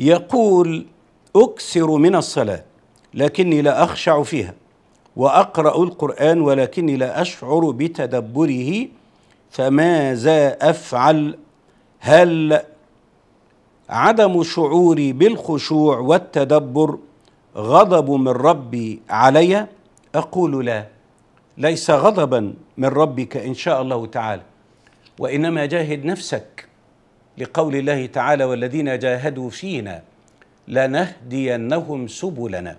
يقول اكثر من الصلاه لكني لا اخشع فيها واقرا القران ولكني لا اشعر بتدبره فماذا افعل هل عدم شعوري بالخشوع والتدبر غضب من ربي علي اقول لا ليس غضبا من ربك ان شاء الله تعالى وانما جاهد نفسك لقول الله تعالى والذين جاهدوا فينا لنهدينهم سبلنا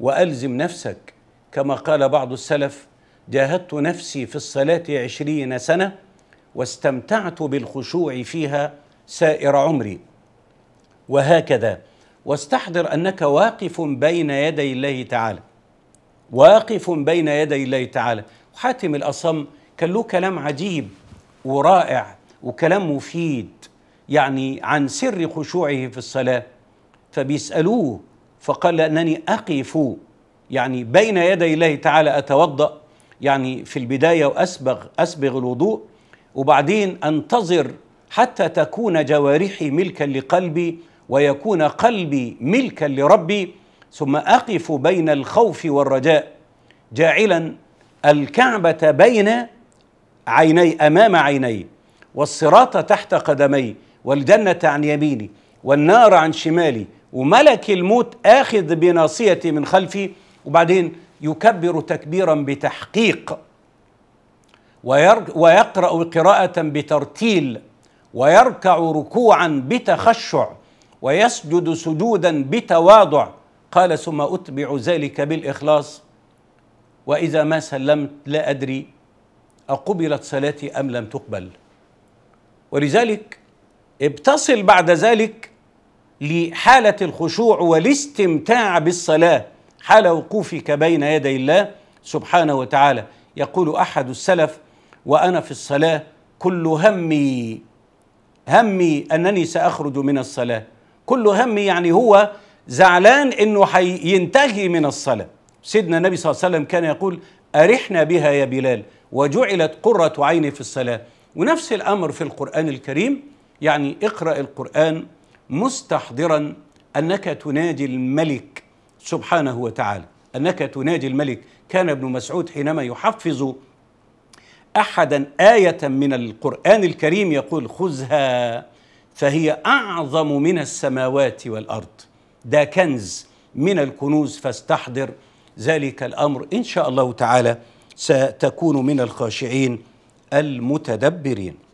والزم نفسك كما قال بعض السلف جاهدت نفسي في الصلاه عشرين سنه واستمتعت بالخشوع فيها سائر عمري وهكذا واستحضر انك واقف بين يدي الله تعالى واقف بين يدي الله تعالى حاتم الاصم كان له كلام عجيب ورائع وكلام مفيد يعني عن سر خشوعه في الصلاة فبيسألوه فقال أنني أقف يعني بين يدي الله تعالى أتوضأ يعني في البداية وأسبغ أسبغ الوضوء وبعدين أنتظر حتى تكون جوارحي ملكا لقلبي ويكون قلبي ملكا لربي ثم أقف بين الخوف والرجاء جاعلا الكعبة بين عيني أمام عيني والصراط تحت قدمي والجنة عن يميني والنار عن شمالي وملك الموت آخذ بناصيتي من خلفي وبعدين يكبر تكبيرا بتحقيق ويقرأ قراءة بترتيل ويركع ركوعا بتخشع ويسجد سجودا بتواضع قال ثم أتبع ذلك بالإخلاص وإذا ما سلمت لا أدري أقبلت صلاتي أم لم تقبل ولذلك بتصل بعد ذلك لحالة الخشوع والاستمتاع بالصلاة حال وقوفك بين يدي الله سبحانه وتعالى يقول أحد السلف وأنا في الصلاة كل همي همي أنني سأخرج من الصلاة كل همي يعني هو زعلان أنه حينتهي من الصلاة سيدنا النبي صلى الله عليه وسلم كان يقول أرحنا بها يا بلال وجعلت قرة عيني في الصلاة ونفس الأمر في القرآن الكريم يعني اقرأ القرآن مستحضرا أنك تناجي الملك سبحانه وتعالى أنك تناجي الملك كان ابن مسعود حينما يحفظ أحدا آية من القرآن الكريم يقول خذها فهي أعظم من السماوات والأرض ده كنز من الكنوز فاستحضر ذلك الأمر إن شاء الله تعالى ستكون من الخاشعين المتدبرين